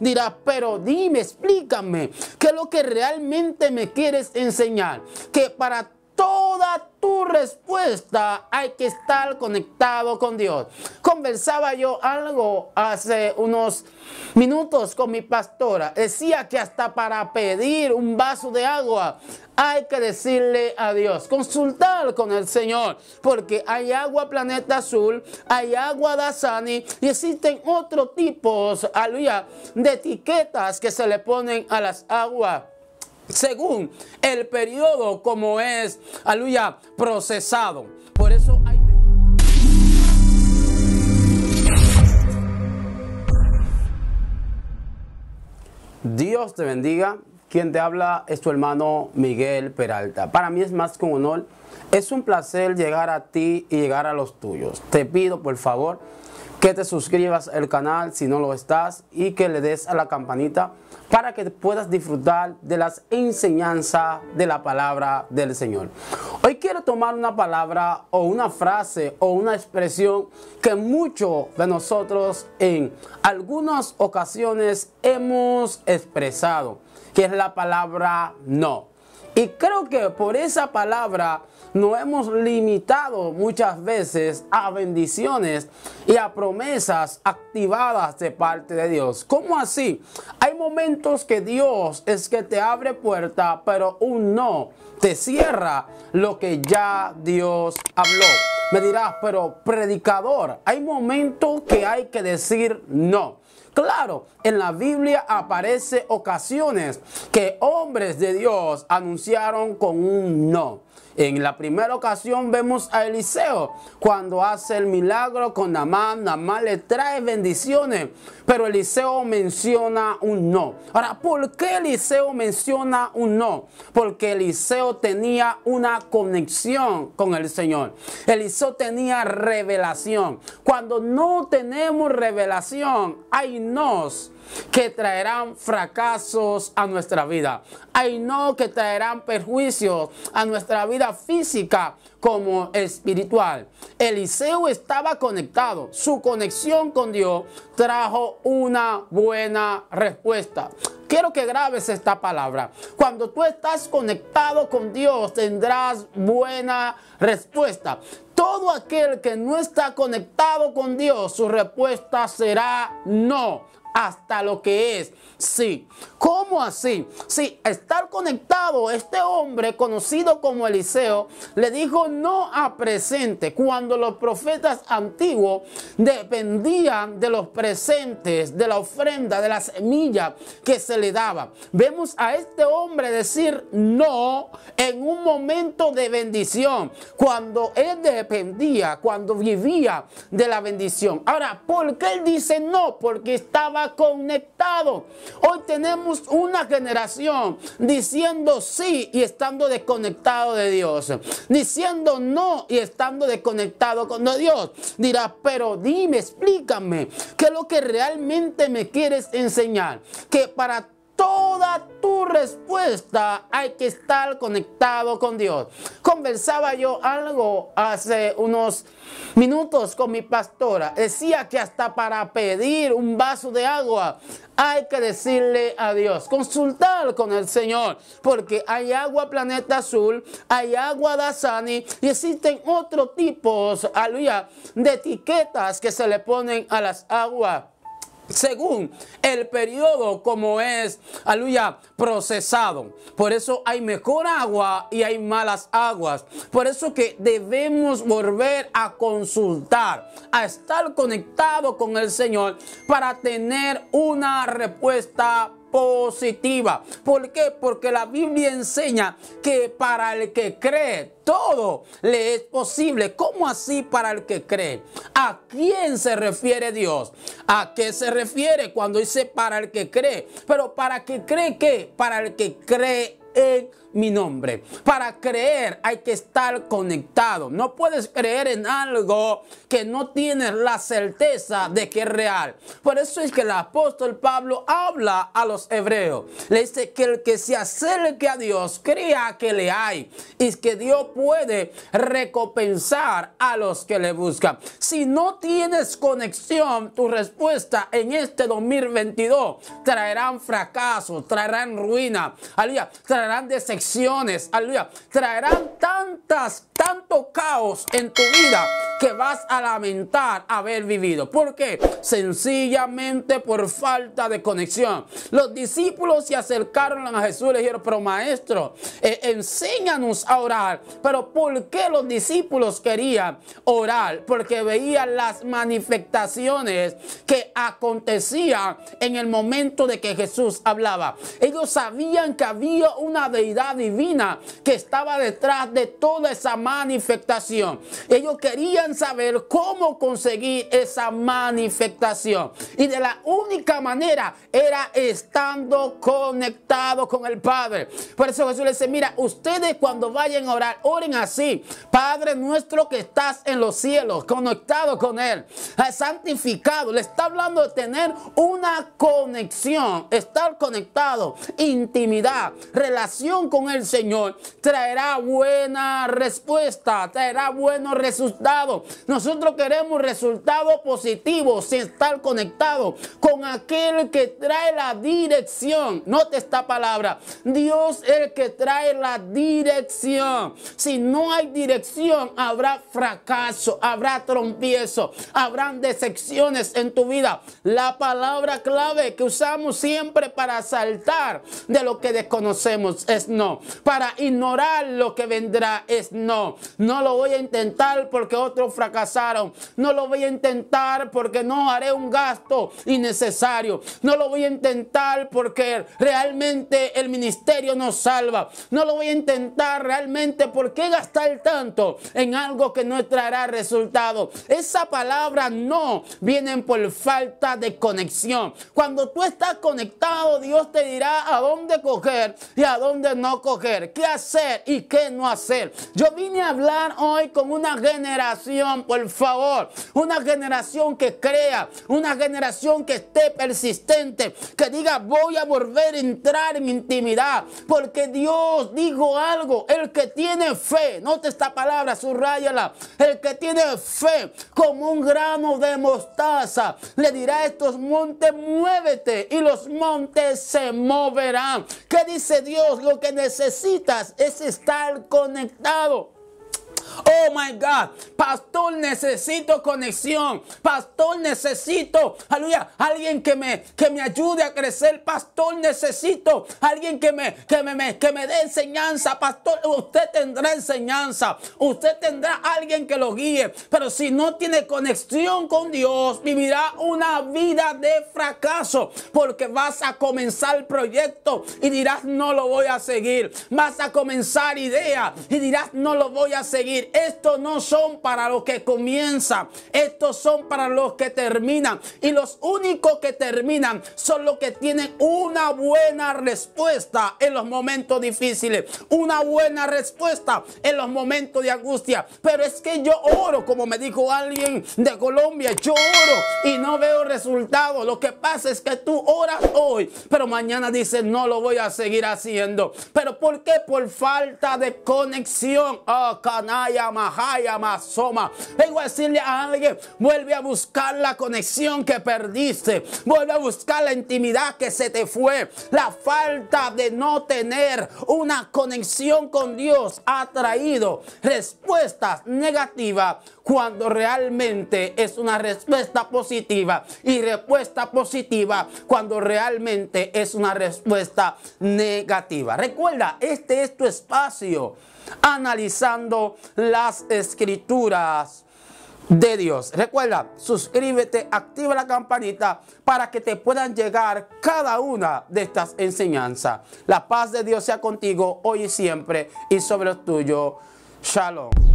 dirá, pero dime, explícame, ¿qué es lo que realmente me quieres enseñar? Que para toda tu respuesta hay que estar conectado con Dios. Conversaba yo algo hace unos minutos con mi pastora. Decía que hasta para pedir un vaso de agua hay que decirle a Dios, consultar con el Señor, porque hay agua Planeta Azul, hay agua Dasani y existen otros tipos, aleluya, de etiquetas que se le ponen a las aguas según el periodo como es, aluya procesado. Por eso hay... Dios te bendiga. Quien te habla es tu hermano Miguel Peralta. Para mí es más que un honor. Es un placer llegar a ti y llegar a los tuyos. Te pido por favor que te suscribas al canal si no lo estás y que le des a la campanita para que puedas disfrutar de las enseñanzas de la palabra del Señor. Hoy quiero tomar una palabra o una frase o una expresión que muchos de nosotros en algunas ocasiones hemos expresado, que es la palabra no. Y creo que por esa palabra nos hemos limitado muchas veces a bendiciones y a promesas activadas de parte de Dios. ¿Cómo así? Hay momentos que Dios es que te abre puerta, pero un no te cierra lo que ya Dios habló. Me dirás, pero predicador, hay momentos que hay que decir no. Claro, en la Biblia aparece ocasiones que hombres de Dios anunciaron con un no. En la primera ocasión vemos a Eliseo cuando hace el milagro con Namán. Namán le trae bendiciones, pero Eliseo menciona un no. Ahora, ¿por qué Eliseo menciona un no? Porque Eliseo tenía una conexión con el Señor. Eliseo tenía revelación. Cuando no tenemos revelación, hay nos que traerán fracasos a nuestra vida. Hay no que traerán perjuicios a nuestra vida física como espiritual. Eliseo estaba conectado. Su conexión con Dios trajo una buena respuesta. Quiero que grabes esta palabra. Cuando tú estás conectado con Dios, tendrás buena respuesta. Todo aquel que no está conectado con Dios, su respuesta será no hasta lo que es. Sí, ¿cómo así? Sí, estar conectado, este hombre conocido como Eliseo le dijo no a presente cuando los profetas antiguos dependían de los presentes, de la ofrenda, de la semilla que se le daba. Vemos a este hombre decir no en un momento de bendición, cuando él dependía, cuando vivía de la bendición. Ahora, ¿por qué él dice no? Porque estaba conectado. Hoy tenemos una generación diciendo sí y estando desconectado de Dios. Diciendo no y estando desconectado con Dios. dirá pero dime, explícame, ¿qué es lo que realmente me quieres enseñar? Que para toda tu respuesta hay que estar conectado con Dios. Conversaba yo algo hace unos minutos con mi pastora. Decía que hasta para pedir un vaso de agua hay que decirle a Dios, consultar con el Señor, porque hay agua Planeta Azul, hay agua Dasani y existen otros tipos, aleluya, de etiquetas que se le ponen a las aguas según el periodo como es, aleluya, procesado. Por eso hay mejor agua y hay malas aguas. Por eso que debemos volver a consultar, a estar conectado con el Señor para tener una respuesta positiva. ¿Por qué? Porque la Biblia enseña que para el que cree, todo le es posible. ¿Cómo así para el que cree? ¿A quién se refiere Dios? ¿A qué se refiere cuando dice para el que cree? Pero para que cree qué? Para el que cree en mi nombre. Para creer hay que estar conectado. No puedes creer en algo que no tienes la certeza de que es real. Por eso es que el apóstol Pablo habla a los hebreos. Le dice que el que se acerque a Dios crea que le hay y que Dios puede recompensar a los que le buscan. Si no tienes conexión, tu respuesta en este 2022 traerán fracaso, traerán ruina, traerán desequilibrio aleluya, traerán tantas tanto caos en tu vida que vas a lamentar haber vivido. ¿Por qué? Sencillamente por falta de conexión. Los discípulos se acercaron a Jesús y le dijeron, pero maestro, eh, enséñanos a orar. Pero ¿por qué los discípulos querían orar? Porque veían las manifestaciones que acontecían en el momento de que Jesús hablaba. Ellos sabían que había una deidad divina que estaba detrás de toda esa manifestación. Ellos querían saber cómo conseguir esa manifestación. Y de la única manera era estando conectado con el Padre. Por eso Jesús le dice, mira, ustedes cuando vayan a orar, oren así. Padre nuestro que estás en los cielos, conectado con Él, eh, santificado. Le está hablando de tener una conexión, estar conectado, intimidad, relación con el Señor, traerá buena respuesta está, traerá buenos resultados. Nosotros queremos resultados positivos Si estar conectados con aquel que trae la dirección. Note esta palabra. Dios es el que trae la dirección. Si no hay dirección, habrá fracaso, habrá trompiezo, habrán decepciones en tu vida. La palabra clave que usamos siempre para saltar de lo que desconocemos es no. Para ignorar lo que vendrá es no no. lo voy a intentar porque otros fracasaron. No lo voy a intentar porque no haré un gasto innecesario. No lo voy a intentar porque realmente el ministerio nos salva. No lo voy a intentar realmente porque gastar tanto en algo que no traerá resultado. Esa palabra no viene por falta de conexión. Cuando tú estás conectado, Dios te dirá a dónde coger y a dónde no coger, qué hacer y qué no hacer. Yo vine hablar hoy con una generación, por favor, una generación que crea, una generación que esté persistente, que diga voy a volver a entrar en intimidad, porque Dios dijo algo, el que tiene fe, nota esta palabra, subrayala, el que tiene fe como un grano de mostaza, le dirá a estos montes, muévete y los montes se moverán. ¿Qué dice Dios? Lo que necesitas es estar conectado Oh my God, pastor, necesito conexión. Pastor, necesito, aleluya, alguien que me, que me ayude a crecer. Pastor, necesito alguien que me, que me, que me dé enseñanza. Pastor, usted tendrá enseñanza. Usted tendrá alguien que lo guíe. Pero si no tiene conexión con Dios, vivirá una vida de fracaso. Porque vas a comenzar el proyecto y dirás, no lo voy a seguir. Vas a comenzar idea y dirás, no lo voy a seguir estos no son para los que comienzan, estos son para los que terminan. Y los únicos que terminan son los que tienen una buena respuesta en los momentos difíciles, una buena respuesta en los momentos de angustia. Pero es que yo oro, como me dijo alguien de Colombia, yo oro y no veo resultados. Lo que pasa es que tú oras hoy, pero mañana dices, no lo voy a seguir haciendo. ¿Pero por qué? Por falta de conexión. Oh, ah, canal Soma. Vengo a decirle a alguien, vuelve a buscar la conexión que perdiste, vuelve a buscar la intimidad que se te fue, la falta de no tener una conexión con Dios ha traído respuestas negativas cuando realmente es una respuesta positiva y respuesta positiva cuando realmente es una respuesta negativa. Recuerda, este es tu espacio analizando las escrituras de Dios. Recuerda, suscríbete, activa la campanita para que te puedan llegar cada una de estas enseñanzas. La paz de Dios sea contigo hoy y siempre y sobre los tuyos, Shalom.